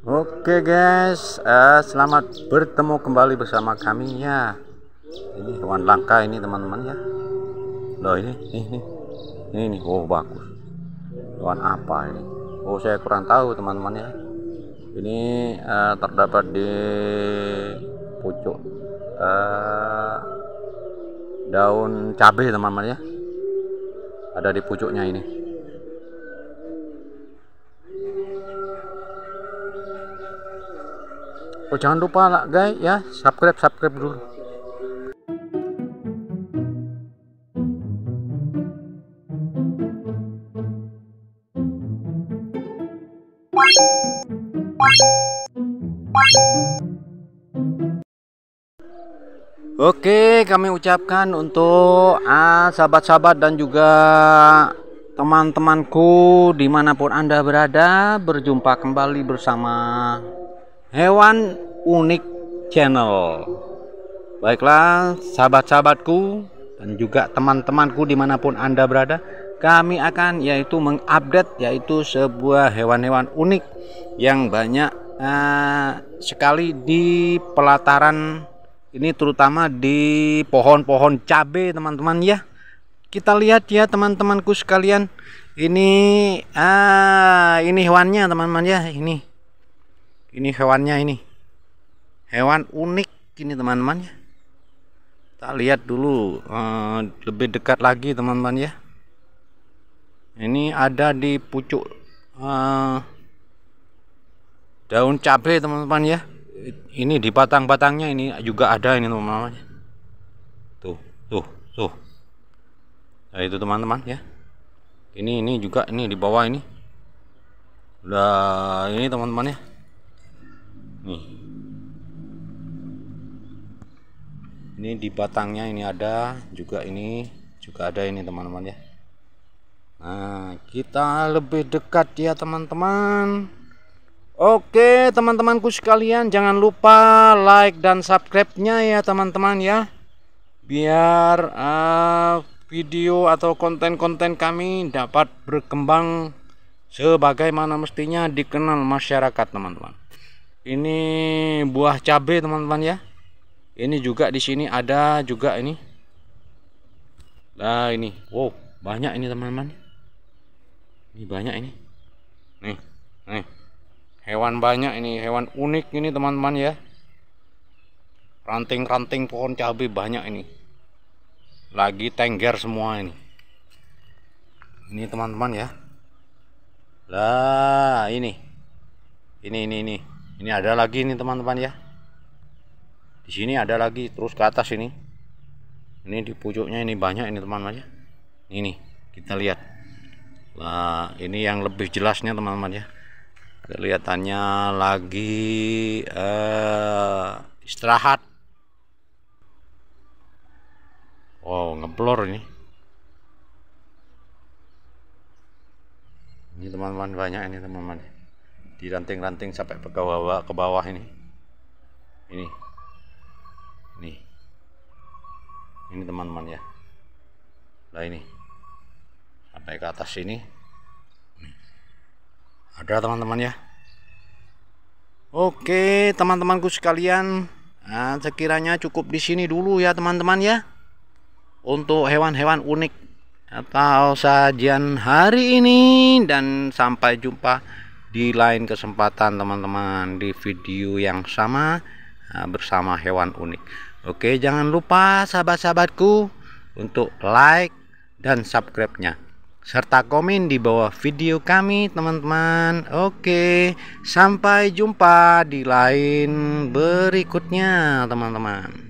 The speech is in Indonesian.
Oke guys, uh, selamat bertemu kembali bersama kami ya. Ini hewan langka ini teman-teman ya. Loh ini, ini, ini, ini, oh bagus. Hewan apa ini? Oh saya kurang tahu teman-teman ya. Ini uh, terdapat di pucuk uh, daun cabai teman-teman ya. Ada di pucuknya ini. oh jangan lupa lah guys ya subscribe subscribe dulu Oke, kami ucapkan untuk ah, sahabat-sahabat dan juga teman-temanku dimanapun Anda berada, berjumpa kembali bersama Hewan Unik Channel. Baiklah, sahabat-sahabatku dan juga teman-temanku dimanapun Anda berada, kami akan yaitu mengupdate yaitu sebuah hewan-hewan unik yang banyak eh, sekali di pelataran ini terutama di pohon-pohon cabe teman-teman ya kita lihat ya teman-temanku sekalian ini ah ini hewannya teman-teman ya ini ini hewannya ini hewan unik ini teman-teman ya kita lihat dulu eh, lebih dekat lagi teman-teman ya ini ada di pucuk uh, daun cabai teman-teman ya ini di batang-batangnya ini juga ada ini teman-teman ya. tuh tuh tuh nah itu teman-teman ya ini ini juga ini di bawah ini udah ini teman-teman ya ini di batangnya ini ada juga ini juga ada ini teman-teman ya Nah kita lebih dekat ya teman-teman Oke teman-temanku sekalian jangan lupa like dan subscribe-nya ya teman-teman ya Biar uh, video atau konten-konten kami dapat berkembang sebagaimana mestinya dikenal masyarakat teman-teman ini buah cabai teman-teman ya ini juga di sini ada juga ini. Nah, ini. Wow, banyak ini teman-teman. Ini banyak ini. Nih, nih. Hewan banyak ini, hewan unik ini teman-teman ya. Ranting-ranting pohon cabai banyak ini. Lagi tengger semua ini. Ini teman-teman ya. Lah, ini. Ini ini ini. Ini ada lagi ini teman-teman ya di sini ada lagi terus ke atas ini ini di pucuknya ini banyak ini teman-teman ya ini kita lihat nah ini yang lebih jelasnya teman-teman ya kelihatannya lagi uh, istirahat wow ngeblor ini ini teman-teman banyak ini teman-teman di ranting-ranting sampai ke bawah ke bawah ini ini nih ini teman-teman ya lah ini sampai ke atas sini nih. ada teman-teman ya Oke teman-temanku sekalian nah, sekiranya cukup di sini dulu ya teman-teman ya untuk hewan-hewan unik atau sajian hari ini dan sampai jumpa di lain kesempatan teman-teman di video yang sama ah, bersama hewan unik Oke, jangan lupa sahabat-sahabatku untuk like dan subscribe-nya. Serta komen di bawah video kami teman-teman. Oke, sampai jumpa di lain berikutnya teman-teman.